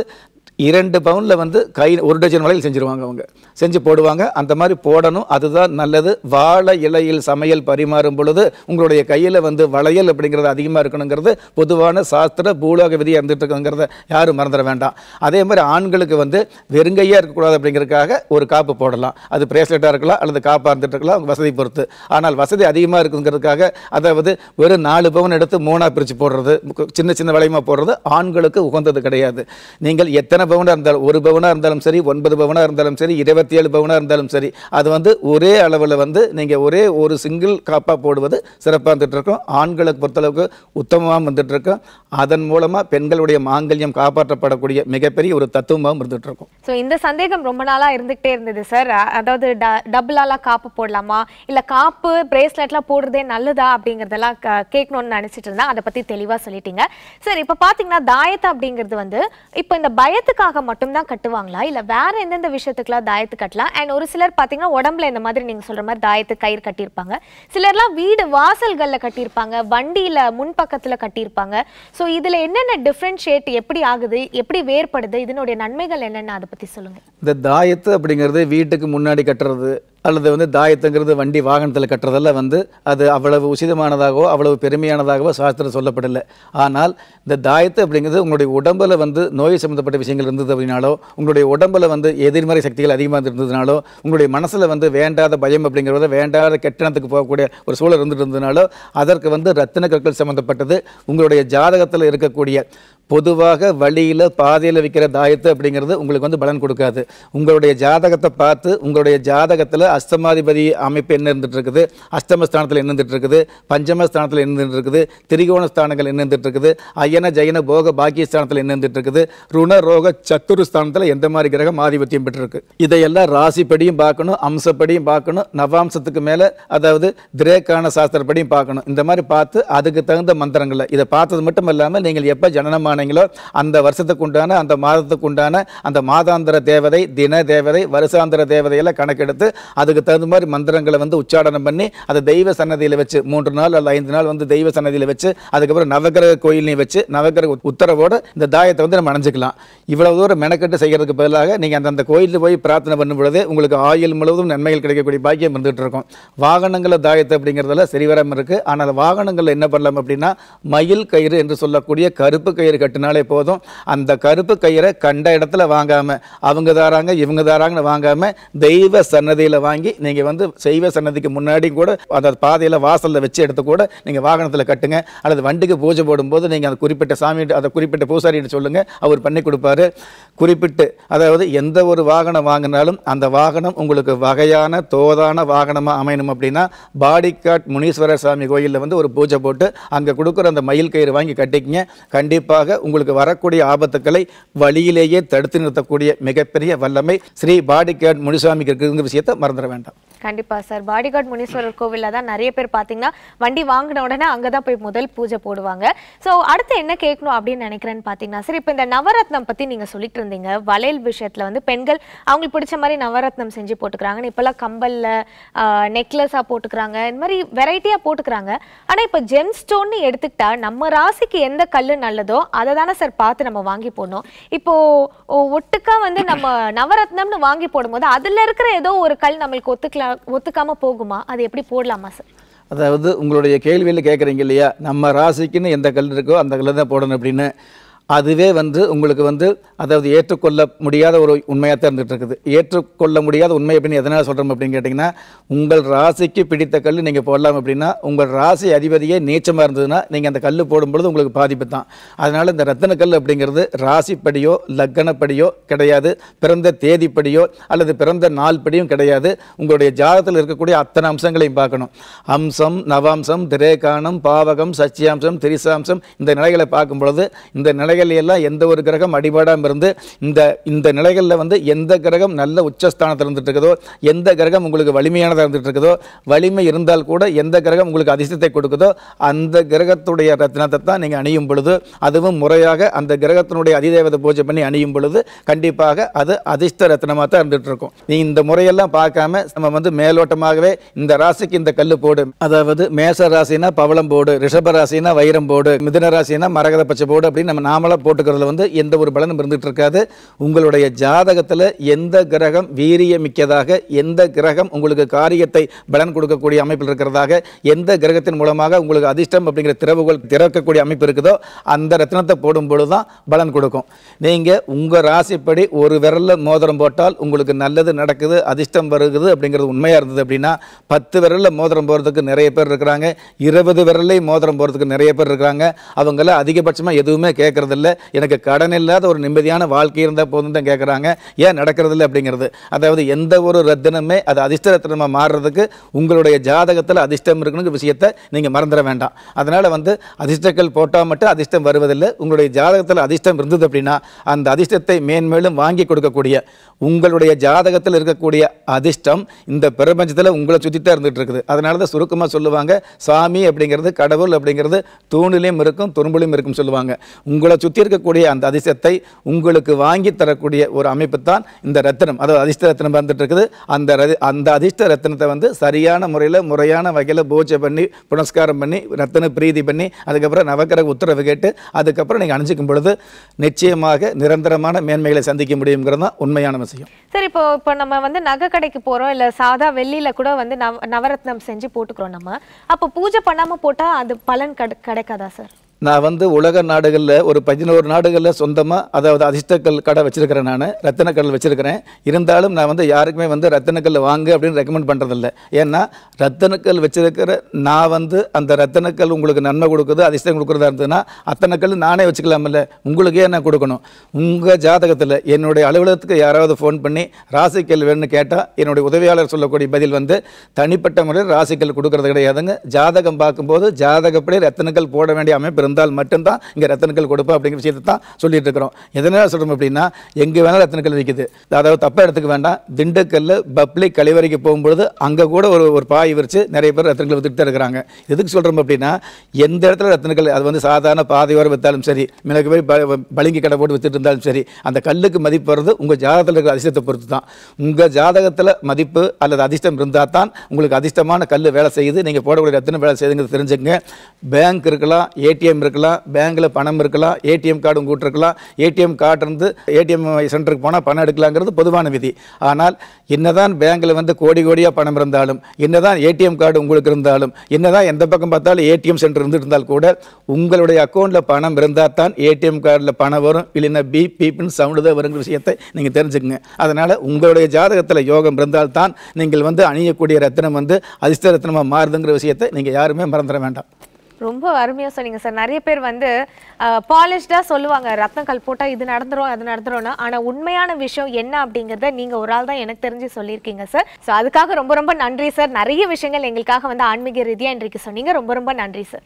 இரண்டு பவுனில் வந்து கை ஒரு டஜன் வளையல் செஞ்சுருவாங்க அவங்க செஞ்சு போடுவாங்க அந்த மாதிரி போடணும் அதுதான் நல்லது வாழை இலையில் சமையல் பரிமாறும் பொழுது உங்களுடைய கையில் வந்து வளையல் அப்படிங்கிறது அதிகமாக இருக்கணுங்கிறது பொதுவான சாஸ்திர பூலோக விதி இருந்துட்டுருக்குங்கிறத யாரும் மறந்துட வேண்டாம் அதே மாதிரி ஆண்களுக்கு வந்து வெறுங்கையாக இருக்கக்கூடாது அப்படிங்கிறதுக்காக ஒரு காப்பு போடலாம் அது பிரேஸ்லெட்டாக இருக்கலாம் அல்லது காப்பாக இருந்துட்டு இருக்கலாம் அவங்க வசதி பொறுத்து ஆனால் வசதி அதிகமாக இருக்குங்கிறதுக்காக அதாவது வெறும் நாலு பவுன் எடுத்து மூணாக பிரித்து போடுறது சின்ன சின்ன வளையமாக போடுறது ஆண்களுக்கு உகந்தது கிடையாது நீங்கள் எத்தனை பவுனாக இருந்தாலும் ஒரு பவுனாக இருந்தாலும் சரி ஒன்பது பவுனாக இருந்தாலும் சரி இருபத்தி ஏழு பவுனாக இருந்தாலும் சரி அது வந்து ஒரே அளவில் வந்து நீங்கள் ஒரே ஒரு சிங்கிள் காப்பாக போடுவது சிறப்பாக வந்துட்டுருக்கோம் ஆண்களை பொறுத்தளவுக்கு உத்தமமாக வந்துட்டுருக்கோம் அதன் மூலமாக பெண்களுடைய மாங்கல்யம் காப்பாற்றப்படக்கூடிய மிகப்பெரிய ஒரு தத்துவமாகவும் இருந்துகிட்ருக்கோம் ஸோ இந்த சந்தேகம் ரொம்ப நாளாக இருந்துகிட்டே இருந்தது சார் அதாவது ட டபுளாலாம் காப்பு போடலாமா இல்லை காப்பு பிரேஸ்லெட்லாம் போடுறதே நல்லதா அப்படிங்கிறதெல்லாம் கேட்கணும்னு நினச்சிட்டு இருந்தேன் அதை பற்றி தெளிவாக சொல்லிட்டீங்க சார் இப்போ பார்த்தீங்கன்னா தாயத்தை அப்படிங்கிறது வந்து இப்போ இந்த பயத்துக்கு உடம்புக்காக மட்டும்தான் கட்டுவாங்களா இல்லை வேற எந்தெந்த விஷயத்துக்குலாம் தாயத்து கட்டலாம் அண்ட் ஒரு சிலர் பார்த்தீங்கன்னா உடம்புல இந்த மாதிரி நீங்கள் சொல்கிற மாதிரி தாயத்து கயிறு கட்டியிருப்பாங்க சிலர்லாம் வீடு வாசல்களில் கட்டியிருப்பாங்க வண்டியில் முன்பக்கத்தில் கட்டியிருப்பாங்க ஸோ இதில் என்னென்ன டிஃப்ரென்ஷியேட் எப்படி ஆகுது எப்படி வேறுபடுது இதனுடைய நன்மைகள் என்னென்ன அதை பற்றி சொல்லுங்கள் இந்த தாயத்து அப்படிங்கிறது வீட்டுக்கு முன்னாடி கட்டுறது அல்லது வந்து தாயத்துங்கிறது வண்டி வாகனத்தில் கட்டுறதெல்லாம் வந்து அது அவ்வளவு உசிதமானதாகவோ அவ்வளவு பெருமையானதாகவோ சாஸ்திரம் சொல்லப்படலை ஆனால் இந்த தாயத்து அப்படிங்கிறது உங்களுடைய உடம்பில் வந்து நோய் சம்மந்தப்பட்ட விஷயங்கள் இருந்தது அப்படின்னாலோ உங்களுடைய உடம்பில் வந்து எதிர்மறை சக்திகள் அதிகமாக இருந்ததுனாலோ உங்களுடைய மனசில் வந்து வேண்டாத பயம் அப்படிங்கிறத வேண்டாத கெட்டணத்துக்கு போகக்கூடிய ஒரு சூழல் இருந்துட்டு இருந்ததுனாலோ அதற்கு வந்து ரத்தின கற்கள் சம்மந்தப்பட்டது உங்களுடைய ஜாதகத்தில் இருக்கக்கூடிய பொதுவாக வழியில் பாதையில் விற்கிற தாயத்து அப்படிங்கிறது உங்களுக்கு வந்து பலன் கொடுக்காது உங்களுடைய ஜாதகத்தை பார்த்து உங்களுடைய ஜாதகத்தில் அஸ்தமாதிபதி அமைப்பு என்ன இருந்துகிட்ருக்குது அஸ்தமஸ்தானத்தில் என்ன இருந்துகிட்ருக்குது பஞ்சமஸ்தானத்தில் என்ன இருந்துருக்குது திரிகோண ஸ்தானங்கள் என்ன இருக்குது அயன ஜயன போக பாக்கிய ஸ்தானத்தில் என்ன இருக்குது ருண ரோக சத்துரு ஸ்தானத்தில் எந்த மாதிரி கிரகம் ஆதிபத்தியம் பெற்றிருக்கு இதையெல்லாம் ராசிப்படியும் பார்க்கணும் அம்சப்படியும் பார்க்கணும் நவாம்சத்துக்கு மேலே அதாவது திரேக்கான சாஸ்திரப்படியும் பார்க்கணும் இந்த மாதிரி பார்த்து அதுக்கு தகுந்த மந்திரங்களை இதை பார்த்தது மட்டும் இல்லாமல் நீங்கள் எப்போ ஜனனமான ஆனீங்களோ அந்த வருஷத்துக்கு உண்டான அந்த மாதத்துக்கு உண்டான அந்த மாதாந்திர தேவதை தின தேவதை வருஷாந்திர தேவதையெல்லாம் கணக்கெடுத்து அதுக்கு தகுந்த மாதிரி மந்திரங்களை வந்து உச்சாடனம் பண்ணி அதை தெய்வ சன்னதியில் வச்சு மூன்று நாள் அல்ல ஐந்து நாள் வந்து தெய்வ சன்னதியில் வச்சு அதுக்கப்புறம் நவகிரக கோயிலையும் வச்சு நவகிரக உத்தரவோடு இந்த தாயத்தை வந்து நம்ம அணைஞ்சிக்கலாம் இவ்வளவு தூரம் மெனக்கெட்டு செய்கிறதுக்கு பதிலாக நீங்கள் அந்தந்த கோயிலில் போய் பிரார்த்தனை பண்ணும் பொழுது உங்களுக்கு ஆயுள் முழுவதும் நன்மைகள் கிடைக்கக்கூடிய பாக்கியம் வந்துட்டு இருக்கும் வாகனங்களை தாயத்தை அப்படிங்கிறதெல்லாம் சரி இருக்குது ஆனால் வாகனங்களில் என்ன பண்ணலாம் அப்படின்னா மயில் கயிறு என்று சொல்லக்கூடிய கருப்பு கயிறு கட்டினாலே போதும் அந்த கருப்பு கயிறை கண்ட இடத்துல வாங்காமல் அவங்க தாராங்க இவங்க தாராங்கன்னு வாங்காமல் தெய்வ சன்னதியில் வாங்கி நீங்கள் வந்து செய்வ சன்னதிக்கு முன்னாடி கூட அந்த பாதையில் வாசலில் வச்சு எடுத்து கூட நீங்கள் வாகனத்தில் கட்டுங்க அல்லது வண்டிக்கு பூஜை போடும்போது நீங்கள் அந்த குறிப்பிட்ட சாமி அதை குறிப்பிட்ட பூசாரின்னு சொல்லுங்கள் அவர் பண்ணி கொடுப்பாரு குறிப்பிட்டு அதாவது எந்த ஒரு வாகனம் வாங்கினாலும் அந்த வாகனம் உங்களுக்கு வகையான தோதான வாகனமாக அமையணும் அப்படின்னா பாடிக்காட் முனீஸ்வரர் சாமி கோயிலில் வந்து ஒரு பூஜை போட்டு அங்கே கொடுக்குற அந்த மயில் கயிறு வாங்கி கட்டிக்கிங்க கண்டிப்பாக மூலமாக உங்களுக்கு வரக்கூடிய ஆபத்துக்களை வழியிலேயே தடுத்து நிறுத்தக்கூடிய மிகப்பெரிய வல்லமை ஸ்ரீ பாடிகேட் முனிசாமிக்கு இருக்குங்கிற விஷயத்தை மறந்துட வேண்டாம் கண்டிப்பாக சார் பாடிகார்ட் முனீஸ்வரர் கோவிலில் தான் நிறைய பேர் பாத்தீங்கன்னா வண்டி வாங்கின உடனே அங்கே தான் போய் முதல் பூஜை போடுவாங்க ஸோ அடுத்து என்ன கேட்கணும் அப்படின்னு நினைக்கிறேன்னு பார்த்தீங்கன்னா சார் இப்போ இந்த நவரத்னம் பற்றி நீங்கள் சொல்லிட்டு இருந்தீங்க வளையல் விஷயத்தில் வந்து பெண்கள் அவங்களுக்கு பிடிச்ச மாதிரி நவரத்னம் செஞ்சு போட்டுக்கிறாங்கன்னு இப்போல்லாம் கம்பல்ல நெக்லஸாக போட்டுக்கிறாங்க இந்த மாதிரி வெரைட்டியாக போட்டுக்கிறாங்க ஆனால் இப்போ ஜெம் ஸ்டோன்னு எடுத்துக்கிட்டா நம்ம ராசிக்கு எந்த கல் நல்லதோ அதை தானே சார் பார்த்து நம்ம வாங்கி போடணும் இப்போது ஒட்டுக்கா வந்து நம்ம நவரத்னம்னு வாங்கி போடும்போது அதில் இருக்கிற ஏதோ ஒரு கல் நம்மளுக்கு ஒத்துக்கலாம் ஒத்துக்காம போகுமா அது எப்படி போடலாமா சார் அதாவது உங்களுடைய கேள்வியில் கேட்குறீங்க இல்லையா நம்ம ராசிக்குன்னு எந்த கல் இருக்கோ அந்த கல் தான் போடணும் அப்படின்னு அதுவே வந்து உங்களுக்கு வந்து அதாவது ஏற்றுக்கொள்ள முடியாத ஒரு உண்மையாக தேர்ந்துட்டு இருக்குது ஏற்றுக்கொள்ள முடியாத உண்மை அப்படின்னு எதனால் சொல்கிறோம் அப்படின்னு கேட்டிங்கன்னா உங்கள் ராசிக்கு பிடித்த கல் நீங்கள் போடலாம் அப்படின்னா உங்கள் ராசி அதிபதியே நீச்சமாக இருந்ததுன்னா நீங்கள் அந்த கல் போடும்பொழுது உங்களுக்கு பாதிப்பு தான் அதனால் இந்த ரத்தனக்கல் அப்படிங்கிறது ராசிப்படியோ லக்கணப்படியோ கிடையாது பிறந்த தேதிப்படியோ அல்லது பிறந்த நாள் படியும் கிடையாது உங்களுடைய ஜாதகத்தில் இருக்கக்கூடிய அத்தனை அம்சங்களையும் பார்க்கணும் அம்சம் நவாம்சம் திரேகானம் பாவகம் சச்சியாம்சம் திரிசாம்சம் இந்த நிலைகளை பார்க்கும் பொழுது இந்த நிலை நிலைகளில் எல்லாம் எந்த ஒரு கிரகம் அடிபடாமல் இருந்து இந்த இந்த நிலைகளில் வந்து எந்த கிரகம் நல்ல உச்சஸ்தானத்தில் இருந்துட்டு இருக்குதோ எந்த கிரகம் உங்களுக்கு வலிமையானதாக இருந்துட்டு இருக்குதோ வலிமை இருந்தால் கூட எந்த கிரகம் உங்களுக்கு அதிர்ஷ்டத்தை கொடுக்குதோ அந்த கிரகத்துடைய ரத்னத்தை தான் நீங்கள் அணியும் பொழுது அதுவும் முறையாக அந்த கிரகத்தினுடைய அதிதேவதை பூஜை பண்ணி அணியும் பொழுது கண்டிப்பாக அது அதிர்ஷ்ட ரத்னமாக தான் இருந்துட்டு இருக்கும் நீ இந்த முறையெல்லாம் பார்க்காம நம்ம வந்து மேலோட்டமாகவே இந்த ராசிக்கு இந்த கல் போடு அதாவது மேச ராசினா பவளம் போடு ரிஷப ராசினா வைரம் போடு மிதுன ராசினா மரகத பச்சை போடு அப்படின்னு நம்ம நாம மாலை போட்டுக்கிறதுல வந்து எந்த ஒரு பலனும் இருந்துகிட்டு இருக்காது உங்களுடைய ஜாதகத்தில் எந்த கிரகம் வீரியமிக்கதாக எந்த கிரகம் உங்களுக்கு காரியத்தை பலன் கொடுக்கக்கூடிய அமைப்பில் இருக்கிறதாக எந்த கிரகத்தின் மூலமாக உங்களுக்கு அதிர்ஷ்டம் அப்படிங்கிற திறவுகள் திறக்கக்கூடிய அமைப்பு இருக்குதோ அந்த ரத்னத்தை போடும் தான் பலன் கொடுக்கும் நீங்கள் உங்கள் ராசிப்படி ஒரு விரலில் மோதிரம் போட்டால் உங்களுக்கு நல்லது நடக்குது அதிர்ஷ்டம் வருகுது அப்படிங்கிறது உண்மையாக இருந்தது அப்படின்னா பத்து விரலில் மோதிரம் போகிறதுக்கு நிறைய பேர் இருக்கிறாங்க இருபது விரலையும் மோதிரம் போகிறதுக்கு நிறைய பேர் இருக்கிறாங்க அவங்கள அதிகபட்சமாக எதுவுமே கேட்குறதில்ல இல்லை எனக்கு கடன் இல்லாத ஒரு நிம்மதியான வாழ்க்கை இருந்தால் போதும் தான் கேட்குறாங்க ஏன் இல்லை அப்படிங்கிறது அதாவது எந்த ஒரு ரத்தினமே அது அதிர்ஷ்ட ரத்தினமாக மாறுறதுக்கு உங்களுடைய ஜாதகத்தில் அதிர்ஷ்டம் இருக்கணுங்கிற விஷயத்தை நீங்கள் மறந்துட வேண்டாம் அதனால் வந்து அதிர்ஷ்டங்கள் போட்டால் மட்டும் அதிர்ஷ்டம் வருவதில்லை உங்களுடைய ஜாதகத்தில் அதிர்ஷ்டம் இருந்தது அப்படின்னா அந்த அதிர்ஷ்டத்தை மேன்மேலும் வாங்கி கொடுக்கக்கூடிய உங்களுடைய ஜாதகத்தில் இருக்கக்கூடிய அதிர்ஷ்டம் இந்த பிரபஞ்சத்தில் உங்களை சுற்றித்தான் இருந்துகிட்டு இருக்குது அதனால தான் சுருக்கமாக சொல்லுவாங்க சாமி அப்படிங்கிறது கடவுள் அப்படிங்கிறது தூணிலையும் இருக்கும் துரும்புலையும் இருக்கும் சொல்லுவாங்க உங்களை சுற்றி இருக்கக்கூடிய அந்த அதிசயத்தை உங்களுக்கு வாங்கி தரக்கூடிய ஒரு அமைப்பு தான் இந்த ரத்தனம் அதாவது அதிர்ஷ்ட ரத்தனம் வந்துட்டு இருக்குது அந்த அந்த அதிர்ஷ்ட ரத்தனத்தை வந்து சரியான முறையில் முறையான வகையில் பூஜை பண்ணி புனஸ்காரம் பண்ணி ரத்தன பிரீதி பண்ணி அதுக்கப்புறம் நவக்கிரக உத்தரவு கேட்டு அதுக்கப்புறம் நீங்கள் அணிஞ்சிக்கும் பொழுது நிச்சயமாக நிரந்தரமான மேன்மைகளை சந்திக்க முடியுங்கிறது தான் உண்மையான விஷயம் சரி இப்போ இப்போ நம்ம வந்து நகை கடைக்கு போகிறோம் இல்லை சாதா வெள்ளியில் கூட வந்து நவ நவரத்னம் செஞ்சு போட்டுக்கிறோம் நம்ம அப்போ பூஜை பண்ணாமல் போட்டால் அது பலன் கிடைக்காதா சார் நான் வந்து உலக நாடுகளில் ஒரு பதினோரு நாடுகளில் சொந்தமாக அதாவது அதிர்ஷ்டக்கல் கடை வச்சுருக்கிறேன் நான் ரத்தனக்கல் வச்சுருக்கிறேன் இருந்தாலும் நான் வந்து யாருக்குமே வந்து ரத்தனக்கல் வாங்கு அப்படின்னு ரெக்கமெண்ட் பண்ணுறதில்ல ஏன்னா ரத்தனக்கல் வச்சுருக்கிற நான் வந்து அந்த ரத்தனக்கல் உங்களுக்கு நன்மை கொடுக்குது அதிர்ஷ்டம் கொடுக்குறதா இருந்ததுன்னா அத்தனை கல் நானே வச்சுக்கலாமில்ல உங்களுக்கே நான் கொடுக்கணும் உங்கள் ஜாதகத்தில் என்னுடைய அலுவலகத்துக்கு யாராவது ஃபோன் பண்ணி ராசிக்கல் வேணும்னு கேட்டால் என்னுடைய உதவியாளர் சொல்லக்கூடிய பதில் வந்து தனிப்பட்ட முறையில் ராசிக்கல் கொடுக்கறது கிடையாதுங்க ஜாதகம் பார்க்கும்போது ஜாதகப்படி ரத்தனக்கல் போட வேண்டிய அமைப்பு இருந்தால் மட்டும்தான் இங்கே ரத்தனக்கல் கொடுப்போம் அப்படிங்கிற விஷயத்தை தான் சொல்லிட்டு இருக்கிறோம் எதனால் சொல்கிறோம் அப்படின்னா எங்கே வேணாலும் ரத்தனக்கல் விற்கிது அதாவது தப்பாக இடத்துக்கு வேண்டாம் திண்டுக்கல் பப்ளிக் கழிவறைக்கு போகும்பொழுது அங்கே கூட ஒரு ஒரு பாய் விரிச்சு நிறைய பேர் ரத்தனக்கல் வித்துட்டு தான் இருக்கிறாங்க எதுக்கு சொல்கிறோம் அப்படின்னா எந்த இடத்துல ரத்தனக்கல் அது வந்து சாதாரண பாதையோரம் விற்றாலும் சரி மிளகு போய் பளிங்கி கடை போட்டு விற்றுட்டு இருந்தாலும் சரி அந்த கல்லுக்கு மதிப்பு வர்றது உங்கள் ஜாதகத்தில் இருக்கிற அதிர்ஷ்டத்தை பொறுத்து தான் உங்கள் ஜாதகத்தில் மதிப்பு அல்லது அதிர்ஷ்டம் இருந்தால் தான் உங்களுக்கு அதிர்ஷ்டமான கல் வேலை செய்யுது நீங்கள் போடக்கூடிய ரத்தனம் வேலை செய்யுதுங்கிறது தெரிஞ்சுங்க பேங்க் இருக்கலாம் ஏடிஎம் ஏடிஎம் இருக்கலாம் பேங்க்கில் பணம் இருக்கலாம் ஏடிஎம் கார்டும் கூட்டிருக்கலாம் ஏடிஎம் கார்டுலேருந்து ஏடிஎம் சென்டருக்கு போனால் பணம் எடுக்கலாங்கிறது பொதுவான விதி ஆனால் என்னதான் பேங்க்கில் வந்து கோடி கோடியாக பணம் இருந்தாலும் என்னதான் ஏடிஎம் கார்டு உங்களுக்கு இருந்தாலும் என்னதான் எந்த பக்கம் பார்த்தாலும் ஏடிஎம் சென்டர் இருந்துட்டு கூட உங்களுடைய அக்கௌண்ட்டில் பணம் இருந்தால் தான் ஏடிஎம் கார்டில் பணம் வரும் இல்லைன்னா பி பீப்பின் சவுண்டு தான் வருங்கிற விஷயத்தை நீங்கள் தெரிஞ்சுக்கங்க அதனால் உங்களுடைய ஜாதகத்தில் யோகம் இருந்தால்தான் நீங்கள் வந்து அணியக்கூடிய ரத்தினம் வந்து அதிர்ஷ்ட ரத்தினமாக மாறுதுங்கிற விஷயத்தை நீங்கள் யாருமே மறந்துட வேண்டாம் ரொம்ப அருமையாக சொன்னீங்க சார் நிறைய பேர் வந்து பாலிஷ்டாக சொல்லுவாங்க ரத்தங்கள் போட்டால் இது நடந்துரும் அது நடந்துரும்னா ஆனால் உண்மையான விஷயம் என்ன அப்படிங்கிறத நீங்கள் ஒரு ஆள் தான் எனக்கு தெரிஞ்சு சொல்லியிருக்கீங்க சார் ஸோ அதுக்காக ரொம்ப ரொம்ப நன்றி சார் நிறைய விஷயங்கள் எங்களுக்காக வந்து ஆன்மீக ரீதியாக இன்றைக்கு சொன்னீங்க ரொம்ப ரொம்ப நன்றி சார்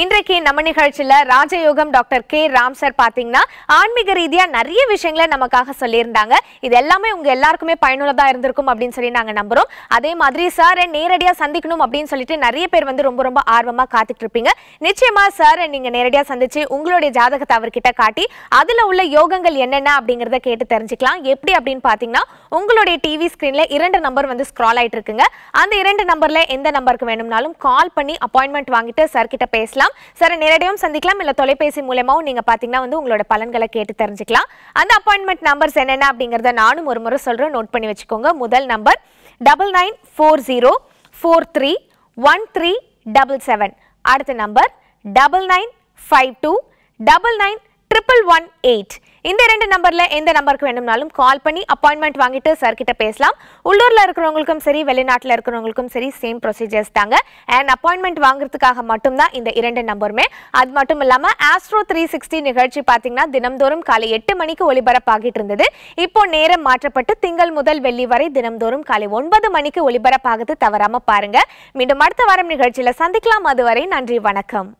இன்றைக்கு நம்ம நிகழ்ச்சியில ராஜயோகம் டாக்டர் கே ராம் சார் பார்த்தீங்கன்னா ஆன்மீக ரீதியாக நிறைய விஷயங்களை நமக்காக சொல்லியிருந்தாங்க இது எல்லாமே உங்க எல்லாருக்குமே பயனுள்ளதாக இருந்திருக்கும் அப்படின்னு சொல்லி நாங்கள் நம்புகிறோம் அதே மாதிரி சாரை நேரடியாக சந்திக்கணும் அப்படின்னு சொல்லிட்டு நிறைய பேர் வந்து ரொம்ப ரொம்ப ஆர்வமா காத்துட்டு இருப்பீங்க நிச்சயமா சாரை நீங்கள் நேரடியாக சந்திச்சு உங்களுடைய ஜாதகத்தை அவர்கிட்ட காட்டி அதில் உள்ள யோகங்கள் என்னென்ன அப்படிங்கிறத கேட்டு தெரிஞ்சுக்கலாம் எப்படி அப்படின்னு பார்த்தீங்கன்னா உங்களுடைய டிவி ஸ்க்ரீனில் இரண்டு நம்பர் வந்து ஸ்க்ரால் ஆகிட்டு இருக்குங்க அந்த இரண்டு நம்பர்ல எந்த நம்பருக்கு வேணும்னாலும் கால் பண்ணி அப்பாயின்மெண்ட் வாங்கிட்டு சார்கிட்ட பேசலாம் தெரிஞ்சுக்கலாம் சார் நேரடியும் சந்திக்கலாம் இல்லை தொலைபேசி மூலமாகவும் நீங்கள் பார்த்தீங்கன்னா வந்து உங்களோட பலன்களை கேட்டு தெரிஞ்சுக்கலாம் அந்த அப்பாயின்மெண்ட் நம்பர்ஸ் என்னென்ன அப்படிங்கிறத நானும் ஒரு முறை சொல்கிறேன் நோட் பண்ணி வச்சுக்கோங்க முதல் number double nine four zero four three one three double seven அடுத்த number double nine five two double nine triple one eight இந்த ரெண்டு நம்பர்ல எந்த நம்பருக்கு வேணும்னாலும் கால் பண்ணி அப்பாயின்மெண்ட் வாங்கிட்டு சார் கிட்ட பேசலாம் உள்ளூர்ல இருக்கிறவங்களுக்கும் சரி வெளிநாட்டில் இருக்கிறவங்களுக்கும் சரி சேம் ப்ரொசீஜர்ஸ் தாங்க அண்ட் அப்பாயின்மெண்ட் வாங்குறதுக்காக மட்டும்தான் இந்த இரண்டு நம்பருமே அது மட்டும் இல்லாம ஆஸ்ட்ரோ த்ரீ சிக்ஸ்டி நிகழ்ச்சி பாத்தீங்கன்னா தினம்தோறும் காலை எட்டு மணிக்கு ஒளிபரப்பாகிட்டு இருந்தது இப்போ நேரம் மாற்றப்பட்டு திங்கள் முதல் வெள்ளி வரை தினம்தோறும் காலை ஒன்பது மணிக்கு ஒளிபரப்பாகுது தவறாம பாருங்க மீண்டும் அடுத்த வாரம் நிகழ்ச்சியில சந்திக்கலாம் அதுவரை நன்றி வணக்கம்